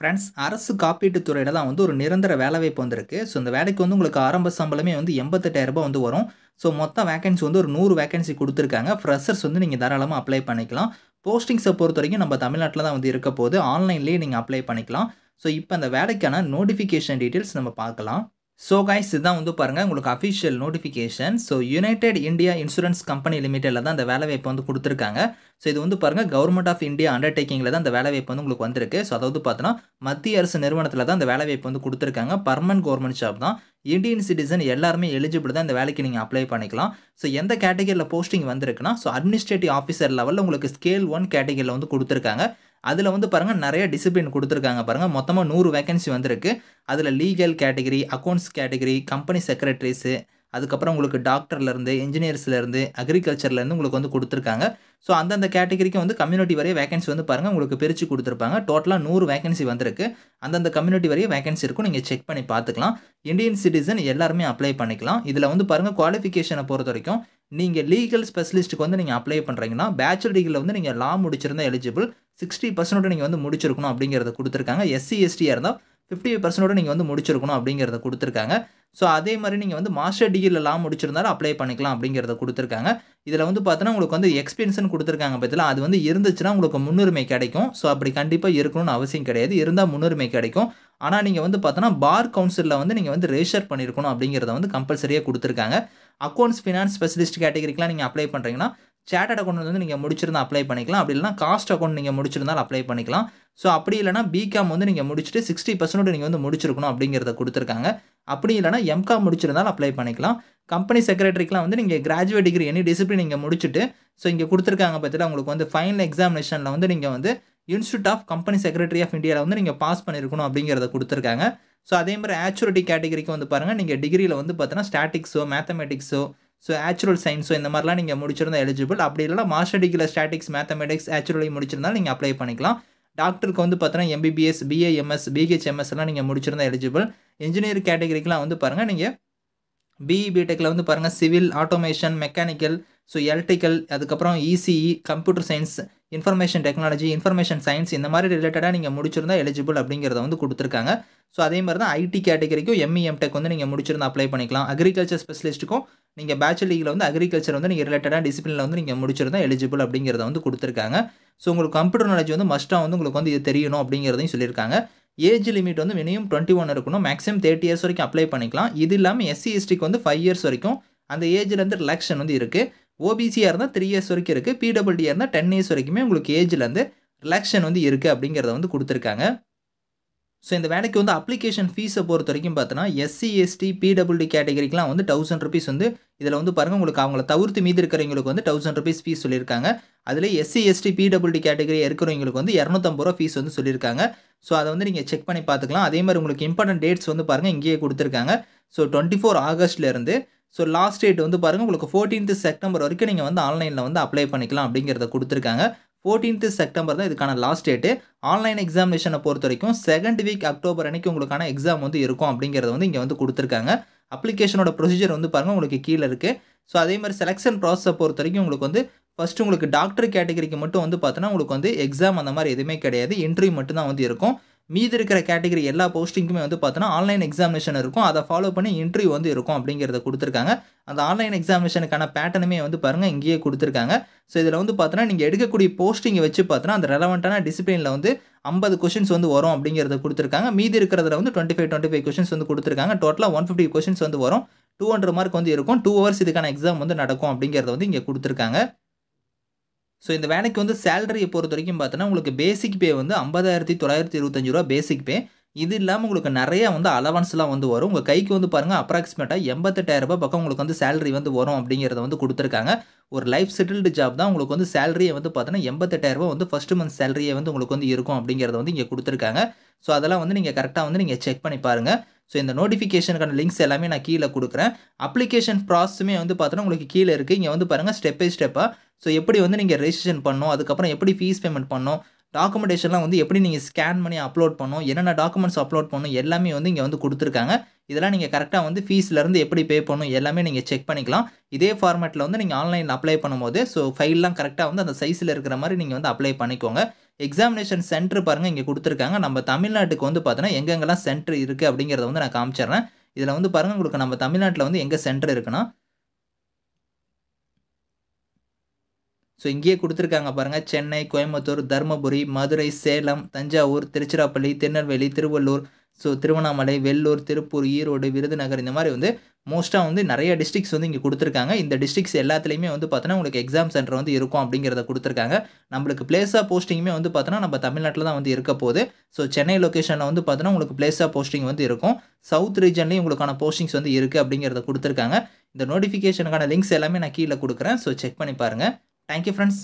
friends அரசு காப்பீட்டு துறையில் தான் வந்து ஒரு நிரந்தர வேலைவாய்ப்பு வந்திருக்கு ஸோ இந்த வேலைக்கு வந்து உங்களுக்கு ஆரம்ப சம்பளமே வந்து எண்பத்தெட்டாயிரரூபா வந்து வரும் ஸோ மொத்தம் வேகன்சி வந்து ஒரு நூறு வேகன்சி கொடுத்துருக்காங்க ஃப்ரெஷர்ஸ் வந்து நீங்கள் தாராளமாக அப்ளை பண்ணிக்கலாம் போஸ்டிங்ஸை பொறுத்த வரைக்கும் நம்ம தமிழ்நாட்டில் தான் வந்து இருக்க போது ஆன்லைன்லேயே நீங்கள் அப்ளை பண்ணிக்கலாம் ஸோ இப்போ அந்த வேலைக்கான நோட்டிஃபிகேஷன் டீட்டெயில்ஸ் நம்ம பார்க்கலாம் ஸோ கைஸ் இதுதான் வந்து பாருங்கள் உங்களுக்கு official notification so United India insurance company லிமிடெடில் தான் அந்த வேலைவாய்ப்பு வந்து கொடுத்துருக்காங்க ஸோ இது வந்து பாருங்கள் கவர்மெண்ட் ஆஃப் இந்தியா அண்டர்டேக்கிங்கில் தான் அந்த வேலைவாய்ப்பு வந்து உங்களுக்கு வந்திருக்கு ஸோ அதாவது பார்த்தோன்னா மத்திய அரசு நிறுவனத்தில் தான் அந்த வேலைவாய்ப்பு வந்து கொடுத்துருக்காங்க பர்மனன்ட் கவர்மெண்ட் ஜாப் தான் இந்தியன் சிட்டிசன் எல்லாருமே எலிஜிபிள் தான் இந்த வேலைக்கு நீங்கள் அப்ளை பண்ணிக்கலாம் ஸோ எந்த கேட்டகரியில் போஸ்டிங் வந்திருக்குன்னா ஸோ அட்மினிஸ்ட்ரேட்டிவ் ஆஃபீஸர் லெவலில் உங்களுக்கு ஸ்கேல் ஒன் கேட்டகரியில் வந்து கொடுத்துருக்காங்க அதில் வந்து பாருங்கள் நிறைய டிசிப்ளின் கொடுத்துருக்காங்க பாருங்கள் மொத்தமாக நூறு வேகன்சி வந்திருக்கு அதில் legal category accounts category company secretaries அதுக்கப்புறம் உங்களுக்கு டாக்டர்லேருந்து இன்ஜினியர்ஸ்லேருந்து அக்ரிகல்ச்சர்லேருந்து உங்களுக்கு வந்து கொடுத்துருக்காங்க ஸோ அந்தந்த கேட்டகரிக்கு வந்து கம்யூனிட்டி வரைய வேகன்சி வந்து பாருங்கள் உங்களுக்கு பிரித்து கொடுத்துருப்பாங்க டோட்டலாக நூறு வேகன்சி வந்திருக்கு அந்தந்த கம்யூனிட்டி வரைய வேகன்சி இருக்கும் நீங்கள் செக் பண்ணி பார்த்துக்கலாம் இந்தியன் சிட்டிசன் எல்லாருமே அப்ளை பண்ணிக்கலாம் இதில் வந்து பாருங்கள் குவாலிஃபிகேஷனை பொறுத்த வரைக்கும் நீங்கள் லீகல் ஸ்பெஷலிஸ்ட்டுக்கு வந்து நீங்கள் அப்ளை பண்ணுறீங்கன்னா பேச்சுலர் டிகிரியில் வந்து நீங்கள் லா முடிச்சிருந்தால் எலிஜிபிள் சிக்ஸ்டி பர்சன்டோட நீங்கள் வந்து முடிச்சிருக்கணும் அப்படிங்கிறத கொடுத்துருக்காங்க எஸ்சி எஸ்டியாக இருந்தால் ஃபிஃப்டி பர்சன்டோட நீங்கள் வந்து முடிச்சிருக்கணும் அப்படிங்கிறத கொடுத்துருக்காங்க ஸோ அதே மாதிரி நீங்கள் வந்து மாஸ்டர் டிகிரியில் லா முடிச்சிருந்தாலும் அப்ளை பண்ணிக்கலாம் அப்படிங்கிறத கொடுத்துருக்காங்க இதில் வந்து பார்த்தோன்னா உங்களுக்கு வந்து எக்ஸ்பீரியன்ஸ்னு கொடுத்துருக்காங்க பார்த்தீங்களா அது வந்து இருந்துச்சுன்னா உங்களுக்கு முன்னுரிமை கிடைக்கும் ஸோ அப்படி கண்டிப்பாக இருக்கணும்னு அவசியம் கிடையாது இருந்தால் முன்னுரிமை கிடைக்கும் ஆனால் நீங்கள் வந்து பார்த்தோன்னா பார் கவுன்சிலில் வந்து நீங்கள் வந்து ரெஜிஸ்டர் பண்ணியிருக்கணும் அப்படிங்கிறத வந்து கம்பல்சரியாக கொடுத்துருக்காங்க அக்கௌண்ட்ஸ் ஃபினான்ஸ் ஸ்பெஷலிஸ்ட் கேட்டகரிக்கெலாம் நீங்கள் அப்ளை பண்ணுறீங்கன்னா சேட் அக்கௌண்ட் வந்து நீங்கள் முடிச்சிருந்தால் அப்ளை பண்ணிக்கலாம் அப்படி இல்லைனா காஸ்ட் அக்கௌண்ட் நீங்கள் முடிச்சிருந்தாலும் அப்ளை பண்ணிக்கலாம் ஸோ அப்படி இல்லைனா பிகாம் வந்து நீங்கள் முடிச்சுட்டு சிக்ஸ்டி பர்சன்ட் நீங்கள் வந்து முடிச்சிருக்கணும் அப்படிங்கிறத கொடுத்துருக்காங்க அப்படி இல்லைனா எம்காம் முடிச்சிருந்தாலும் அப்ளை பண்ணிக்கலாம் கம்பெனி செக்ரட்டரிக்கெலாம் வந்து நீங்கள் கிராஜுவேட் டிகிரி எனி டிசிப்ளின் நீங்கள் முடிச்சுட்டு ஸோ இங்கே கொடுத்துருக்காங்க பார்த்தீங்கன்னா உங்களுக்கு வந்து ஃபைனல் எக்ஸாமினேஷனில் வந்து நீங்கள் வந்து institute of company secretary of இந்தியாவில் வந்து நீங்கள் பாஸ் பண்ணியிருக்கணும் அப்படிங்கிறத கொடுத்துருக்காங்க ஸோ அதே மாதிரி ஆச்சுரிட்டி கேட்டகரிக்கு வந்து பாருங்கள் நீங்கள் டிகிரியில் வந்து பார்த்தீங்கன்னா ஸ்டாட்டிக்ஸோ மேத்தமெட்டிக்ஸோ ஸோ ஆச்சுரல் சயின்ஸோ இந்த மாதிரிலாம் நீங்கள் முடிச்சிருந்தால் எலிஜிபிள் அப்படி இல்லைனா மாஸ்டர் டிகிரியில் ஸ்டாட்டிக்ஸ் மேத்தமெட்டிக்ஸ் ஆச்சுரலி முடிச்சிருந்தால் நீங்கள் அப்ளை பண்ணிக்கலாம் டாக்டருக்கு வந்து பார்த்தோன்னா எம்பிபிஎஸ் பிஏஎம்எஸ் பிஹெச்எம்எஸ் எல்லாம் நீங்கள் முடிச்சிருந்தால் எலிஜிபிள் இன்ஜினியர் கேட்டகரிக்கெலாம் வந்து பாருங்கள் நீங்கள் பிஇ பிடெக்கில் e, வந்து பாருங்கள் civil automation mechanical so electrical அதுக்கப்புறம் ECE computer science information technology information science இந்த மாதிரி ரிலேட்டடாக நீங்கள் முடிச்சிருந்தால் எலிஜிபிள் அப்படிங்கிறத வந்து கொடுத்துருக்காங்க ஸோ அதே மாதிரி தான் ஐடி கேட்டகரிக்கும் எம்இஎம் டெக் வந்து நீங்கள் முடிச்சிருந்தால் அப்ளை பண்ணிக்கலாம் அக்ரிகல்ச்சர் ஸ்பெஷலிஸ்ட்டுக்கும் நீங்கள் பேச்சுலர் வந்து அக்ரிகல்ச்சர் வந்து நீங்கள் ரிலேட்டடாக டிசிப்ளினில் வந்து நீங்கள் முடிச்சிருந்தால் எலிஜிபிள் அப்படிங்கிறத வந்து கொடுத்துருக்காங்க ஸோ உங்களுக்கு கம்ப்யூட்டர் நாலேஜ் வந்து மஸ்ட்டாக வந்து உங்களுக்கு வந்து இது தெரியணும் அப்படிங்கிறதையும் சொல்லியிருக்காங்க ஏஜ் லிமிட் வந்து மினிமம் டுவெண்ட்டி ஒன் இருக்கணும் மேக்ஸிமம் தேர்ட்டி இயர்ஸ் வரைக்கும் அப்ளை பண்ணிக்கலாம் இது இல்லாமல் எஸ்சி எஸ்டிக்கு வந்து ஃபைவ் இயர்ஸ் வரைக்கும் அந்த ஏஜ்லேருந்து ரிலாக்ஷன் வந்து இருக்குது ஓபிசியாக இருந்தால் த்ரீ இயர்ஸ் வரைக்கும் இருக்குது பிடபிள்டியாக இருந்தால் டென் இயர்ஸ் வரைக்குமே உங்களுக்கு ஏஜ்லேருந்து ரிலாக்ஷன் வந்து இருக்குது அப்படிங்கிறத வந்து கொடுத்துருக்காங்க ஸோ இந்த வேலைக்கு வந்து அப்ளிகேஷன் ஃபீஸை பொறுத்த வரைக்கும் பார்த்தோன்னா எஸ்சி எஸ்டி பிடபிள்டி கேட்டகரிக்கெலாம் வந்து தௌசண்ட் ருபீஸ் வந்து இதில் வந்து பாருங்கள் உங்களுக்கு அவங்கள தவிர்த்து மீது இருக்கிறவங்களுக்கு வந்து தௌசண்ட் ருபீஸ் ஃபீஸ் சொல்லியிருக்காங்க அதில் எஸ்சி எஸ்டி பிடபிள்டி கேட்டகரி இருக்கிறவங்களுக்கு வந்து இரநூத்தம்பது ரூபா ஃபீஸ் வந்து சொல்லியிருக்காங்க ஸோ அதை வந்து நீங்கள் செக் பண்ணி பார்த்துக்கலாம் அதே மாதிரி உங்களுக்கு இம்பார்ட்டன்ட் டேட்ஸ் வந்து பாருங்கள் இங்கேயே கொடுத்துருக்காங்க ஸோ டுவெண்ட்டி ஃபோர் ஆகஸ்ட்லேருந்து ஸோ லாஸ்ட் டேட் வந்து பாருங்கள் உங்களுக்கு ஃபோர்டீன்த் செப்டம்பர் வரைக்கும் நீங்கள் வந்து ஆன்லைனில் வந்து அப்ளை பண்ணிக்கலாம் அப்படிங்கிறத கொடுத்துருக்காங்க ஃபோர்டீன்த்து செப்டம்பர் தான் இதுக்கான லாஸ்ட் டேட்டு ஆன்லைன் எக்ஸாமினேஷனை பொறுத்த வரைக்கும் செகண்ட் வீக் அக்டோபர் அன்றைக்கி உங்களுக்கான எக்ஸாம் வந்து இருக்கும் அப்படிங்கிறத வந்து இங்கே வந்து கொடுத்துருக்காங்க அப்ளிகேஷனோட ப்ரொசீஜர் வந்து பாருங்கள் உங்களுக்கு கீழே இருக்குது ஸோ அதே மாதிரி செலெக்ஷன் ப்ராசஸை பொறுத்த வரைக்கும் உங்களுக்கு வந்து ஃபஸ்ட்டு உங்களுக்கு டாக்டர் கேட்டகரிக்கு மட்டும் வந்து பார்த்தோன்னா உங்களுக்கு வந்து எக்ஸாம் அந்த மாதிரி எதுவுமே கிடையாது இன்டர்வியூ மட்டும்தான் வந்து இருக்கும் மீதி இருக்கிற கேட்டகரி எல்லா போஸ்டிங்க்குமே வந்து பார்த்தோன்னா ஆன்லைன் எக்ஸாமினேஷன் இருக்கும் அதை ஃபாலோ பண்ணி இன்டர்வியூ வந்து இருக்கும் அப்படிங்கிறத கொடுத்துருக்காங்க அந்த ஆன்லைன் எக்ஸாமினேஷனுக்கான பேட்டர்னுமே வந்து பாருங்கள் இங்கேயே கொடுத்துருக்காங்க ஸோ இதில் வந்து பார்த்தோன்னா நீங்கள் எடுக்கக்கூடிய போஸ்டிங்கை வச்சு பார்த்தோன்னா அந்த ரெலவெண்ட்டான டிசிப்ளினில் வந்து ஐம்பது கொஷின்ஸ் வந்து வரும் அப்படிங்கிறத கொடுத்துருக்காங்க மீதி இருக்கிறதுல வந்து twenty five twenty five questions வந்து கொடுத்துருக்காங்க டோட்டலாக ஒன் ஃபிஃப்டி கொஷின்ஸ் வந்து வரும் டூ ஹண்ட்ரட் மார்க் வந்து இருக்கும் டூ ஹவர்ஸ் இதுக்கான எக்ஸாம் வந்து நடக்கும் அப்படிங்கிறத வந்து இங்கே கொடுத்துருக்காங்க ஸோ இந்த வேலைக்கு வந்து சேலரியை பொறுத்த வரைக்கும் பார்த்தோன்னா உங்களுக்கு பேசிக் பே வந்து ஐம்பதாயிரத்தி தொள்ளாயிரத்தி இருபத்தஞ்சி ரூபா பேசிக் பே இது இல்லாமல் உங்களுக்கு நிறையா வந்து அலவன்ஸ்லாம் வந்து வரும் உங்கள் கைக்கு வந்து பாருங்கள் அப்ராக்சிமேட்டாக எண்பத்தெட்டாயிரரூபா பக்கம் உங்களுக்கு வந்து சேலரி வந்து வரும் அப்படிங்கிறத வந்து கொடுத்துருக்காங்க ஒரு லைஃப் செட்டில்டு ஜாப் தான் உங்களுக்கு வந்து சேலரியை வந்து பார்த்தீங்கன்னா எண்பத்தெட்டாயிரரூபா வந்து ஃபஸ்ட்டு மந்த் சேலரியை வந்து உங்களுக்கு வந்து இருக்கும் அப்படிங்கிறத வந்து இங்கே கொடுத்துருக்காங்க ஸோ அதெல்லாம் வந்து நீங்கள் கரெக்டாக வந்து நீங்கள் செக் பண்ணி பாருங்கள் ஸோ இந்த நோட்டிஃபிகேஷனுக்கான லிங்க்ஸ் எல்லாமே நான் கீழே கொடுக்குறேன் அப்ளிகேஷன் ப்ராசஸுமே வந்து பார்த்தோன்னா உங்களுக்கு கீழே இருக்குது இங்கே வந்து பாருங்கள் ஸ்டெப் பை ஸ்டெப்பாக ஸோ எப்படி வந்து நீங்கள் ரெஜிஸ்ட்ரேஷன் பண்ணணும் அதுக்கப்புறம் எப்படி ஃபீஸ் பேமெண்ட் பண்ணணும் டாக்குமெண்டேஷன்லாம் வந்து எப்படி நீங்கள் ஸ்கேன் பண்ணி அப்லோட் பண்ணணும் என்னென்ன டாக்குமெண்ட்ஸ் அப்லோட் பண்ணணும் எல்லாமே வந்து இங்கே வந்து கொடுத்துருக்காங்க இதெல்லாம் நீங்கள் கரெக்டாக வந்து ஃபீஸ்லேருந்து எப்படி பே பண்ணணும் எல்லாமே நீங்கள் செக் பண்ணிக்கலாம் இதே ஃபார்மேட்டில் வந்து நீங்கள் ஆன்லைனில் அப்ளை பண்ணும்போது ஸோ ஃபைல்லாம் கரெக்டாக வந்து அந்த சைஸில் இருக்கிற மாதிரி நீங்கள் வந்து அப்ளை பண்ணிக்கோங்க எக்ஸாமினேஷன் சென்டர் பாருங்கள் இங்கே கொடுத்துருக்காங்க நம்ம தமிழ்நாட்டுக்கு வந்து பார்த்தோன்னா எங்கெங்கெல்லாம் சென்டர் இருக்குது அப்படிங்கிறத வந்து நான் காமிச்சிடுறேன் இதில் வந்து பாருங்கள் உங்களுக்கு நம்ம தமிழ்நாட்டில் வந்து எங்கே சென்டர் இருக்குன்னா ஸோ இங்கேயே கொடுத்துருக்காங்க பாருங்கள் சென்னை கோயம்புத்தூர் தருமபுரி மதுரை சேலம் தஞ்சாவூர் திருச்சிராப்பள்ளி திருநெல்வேலி திருவள்ளூர் ஸோ திருவண்ணாமலை வெள்ளூர் திருப்பூர் ஈரோடு விருதுநகர் இந்த மாதிரி வந்து மோஸ்ட்டாக வந்து நிறைய டிஸ்ட்ரிக்ஸ் வந்து இங்கே கொடுத்துருக்காங்க இந்த டிஸ்ட்ரிக்ஸ் எல்லாத்துலேயுமே வந்து பார்த்தோன்னா உங்களுக்கு எக்ஸாம் சென்டர் வந்து இருக்கும் அப்படிங்கிறத கொடுத்துருக்காங்க நம்மளுக்கு பிளேஸ் ஆஃப் போஸ்டிங்குமே வந்து பார்த்தோன்னா நம்ம தமிழ்நாட்டில் தான் வந்து இருக்க போகுது ஸோ சென்னை லொக்கேஷனில் வந்து பார்த்தோன்னா உங்களுக்கு பிளேஸ் ஆஃப் போஸ்டிங் வந்து இருக்கும் சவுத் ரீஜன்லேயும் உங்களுக்கான போஸ்டிங்ஸ் வந்து இருக்குது அப்படிங்கிறத கொடுத்துருக்காங்க இந்த நோட்டிஃபிகேஷனுக்கான லிங்க்ஸ் எல்லாமே நான் கீழே கொடுக்குறேன் ஸோ செக் பண்ணி பாருங்கள் தேங்க்யூ ஃப்ரெண்ட்ஸ்